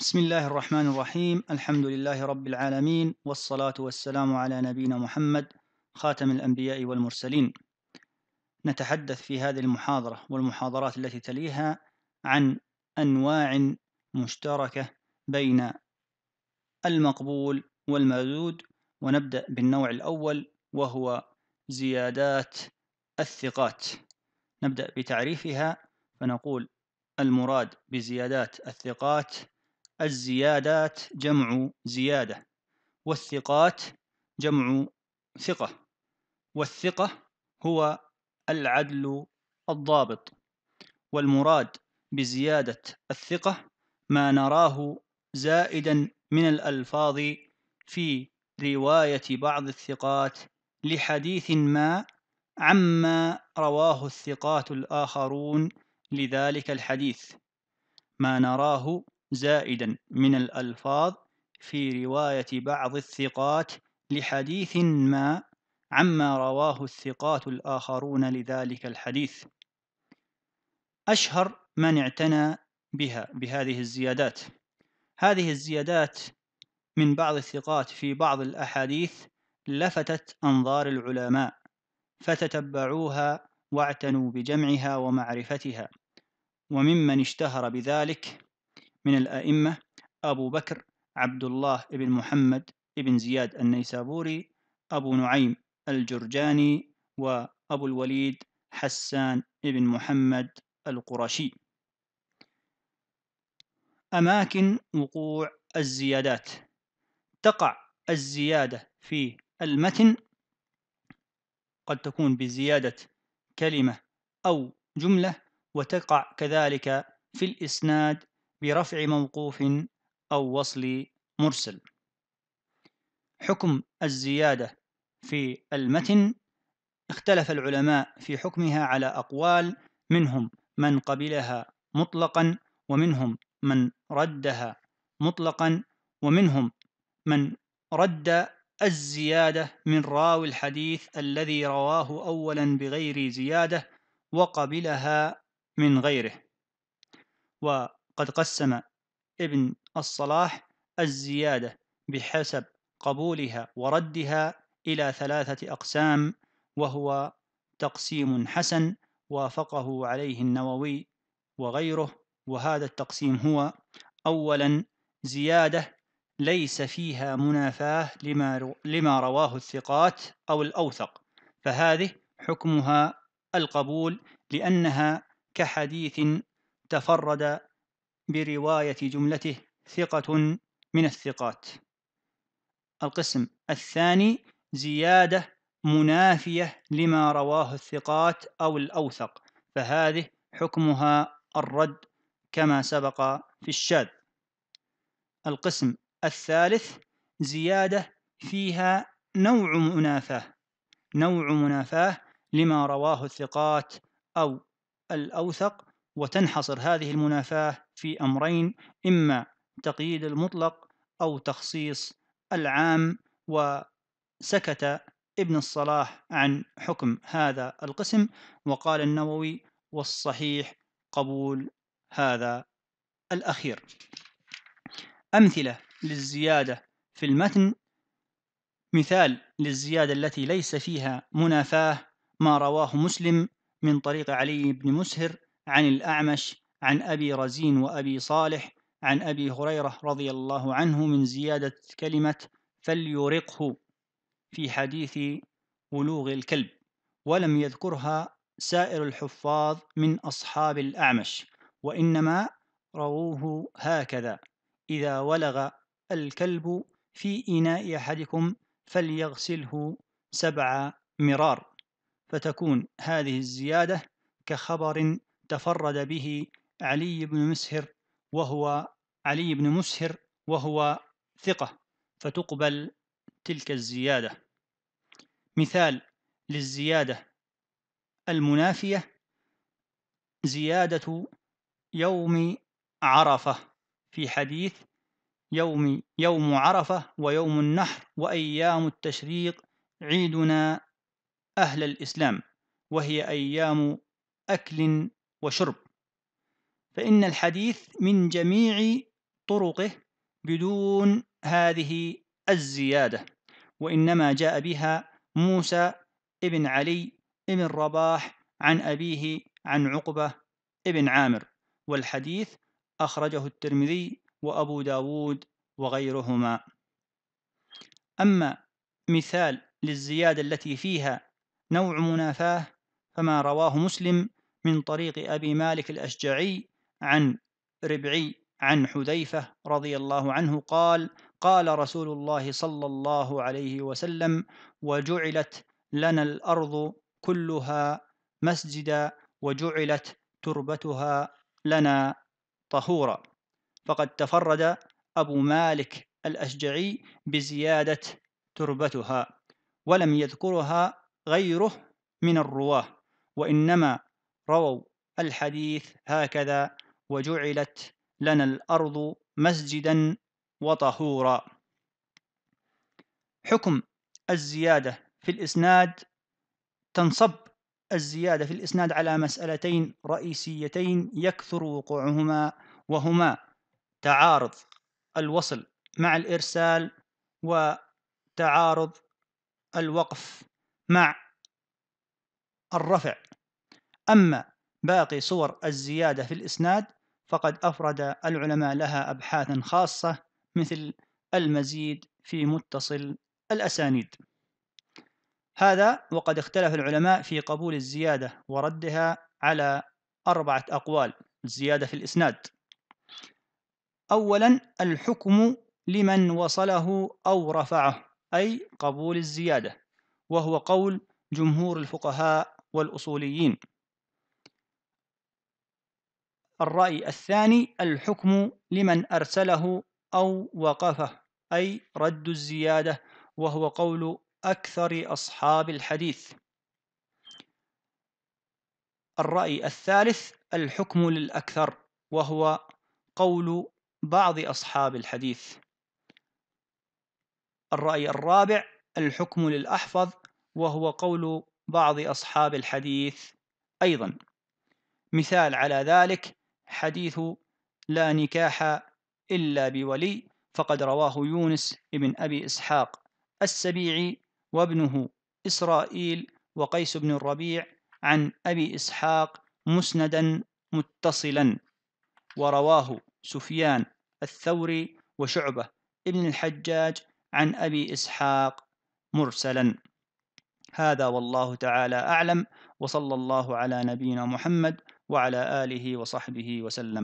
بسم الله الرحمن الرحيم الحمد لله رب العالمين والصلاة والسلام على نبينا محمد خاتم الأنبياء والمرسلين نتحدث في هذه المحاضرة والمحاضرات التي تليها عن أنواع مشتركة بين المقبول والمردود ونبدأ بالنوع الأول وهو زيادات الثقات نبدأ بتعريفها فنقول المراد بزيادات الثقات الزيادات جمع زيادة والثقات جمع ثقة والثقة هو العدل الضابط والمراد بزيادة الثقة ما نراه زائدا من الألفاظ في رواية بعض الثقات لحديث ما عما رواه الثقات الآخرون لذلك الحديث ما نراه زائدا من الألفاظ في رواية بعض الثقات لحديث ما عما رواه الثقات الآخرون لذلك الحديث أشهر من اعتنى بها بهذه الزيادات هذه الزيادات من بعض الثقات في بعض الأحاديث لفتت أنظار العلماء فتتبعوها واعتنوا بجمعها ومعرفتها وممن اشتهر بذلك من الأئمة أبو بكر عبد الله بن محمد بن زياد النيسابوري أبو نعيم الجرجاني وأبو الوليد حسان بن محمد القرشي أماكن وقوع الزيادات تقع الزيادة في المتن قد تكون بزيادة كلمة أو جملة وتقع كذلك في الإسناد برفع موقوف أو وصل مرسل حكم الزيادة في المتن اختلف العلماء في حكمها على أقوال منهم من قبلها مطلقا ومنهم من ردها مطلقا ومنهم من رد الزيادة من راوي الحديث الذي رواه أولا بغير زيادة وقبلها من غيره قد قسم ابن الصلاح الزيادة بحسب قبولها وردها إلى ثلاثة أقسام وهو تقسيم حسن وافقه عليه النووي وغيره وهذا التقسيم هو أولا زيادة ليس فيها منافاة لما, لما رواه الثقات أو الأوثق فهذه حكمها القبول لأنها كحديث تفرد برواية جملته ثقة من الثقات القسم الثاني زيادة منافية لما رواه الثقات أو الأوثق فهذه حكمها الرد كما سبق في الشاذ القسم الثالث زيادة فيها نوع منافاة نوع منافاة لما رواه الثقات أو الأوثق وتنحصر هذه المنافاة في أمرين إما تقييد المطلق أو تخصيص العام وسكت ابن الصلاح عن حكم هذا القسم وقال النووي والصحيح قبول هذا الأخير أمثلة للزيادة في المتن مثال للزيادة التي ليس فيها منافاة ما رواه مسلم من طريق علي بن مسهر عن الأعمش عن أبي رزين وأبي صالح عن أبي هريرة رضي الله عنه من زيادة كلمة فليرقه في حديث ولوغ الكلب ولم يذكرها سائر الحفاظ من أصحاب الأعمش وإنما رووه هكذا إذا ولغ الكلب في إناء أحدكم فليغسله سبع مرار فتكون هذه الزيادة كخبر تفرد به علي بن مسهر وهو علي بن مسهر وهو ثقة فتقبل تلك الزيادة مثال للزيادة المنافية زيادة يوم عرفة في حديث يوم يوم عرفة ويوم النحر وأيام التشريق عيدنا أهل الإسلام وهي أيام أكل وشرب فإن الحديث من جميع طرقه بدون هذه الزيادة وإنما جاء بها موسى ابن علي ابن رباح عن أبيه عن عقبة ابن عامر والحديث أخرجه الترمذي وأبو داود وغيرهما أما مثال للزيادة التي فيها نوع منافاة فما رواه مسلم من طريق أبي مالك الأشجعي عن ربعي عن حذيفة رضي الله عنه قال قال رسول الله صلى الله عليه وسلم وجعلت لنا الأرض كلها مسجدا وجعلت تربتها لنا طهورا فقد تفرد أبو مالك الأشجعي بزيادة تربتها ولم يذكرها غيره من الرواه وإنما رووا الحديث هكذا وجعلت لنا الأرض مسجدا وطهورا حكم الزيادة في الإسناد تنصب الزيادة في الإسناد على مسألتين رئيسيتين يكثر وقوعهما وهما تعارض الوصل مع الإرسال وتعارض الوقف مع الرفع أما باقي صور الزيادة في الإسناد فقد أفرد العلماء لها أبحاثا خاصة مثل المزيد في متصل الأسانيد هذا وقد اختلف العلماء في قبول الزيادة وردها على أربعة أقوال الزيادة في الإسناد أولا الحكم لمن وصله أو رفعه أي قبول الزيادة وهو قول جمهور الفقهاء والأصوليين الرأي الثاني الحكم لمن أرسله أو وقفه أي رد الزيادة وهو قول أكثر أصحاب الحديث الرأي الثالث الحكم للأكثر وهو قول بعض أصحاب الحديث الرأي الرابع الحكم للأحفظ وهو قول بعض أصحاب الحديث أيضا مثال على ذلك حديث لا نكاح إلا بولي فقد رواه يونس بن أبي إسحاق السبيعي وابنه إسرائيل وقيس بن الربيع عن أبي إسحاق مسندا متصلا ورواه سفيان الثوري وشعبة ابن الحجاج عن أبي إسحاق مرسلا هذا والله تعالى أعلم وصلى الله على نبينا محمد وعلى آله وصحبه وسلم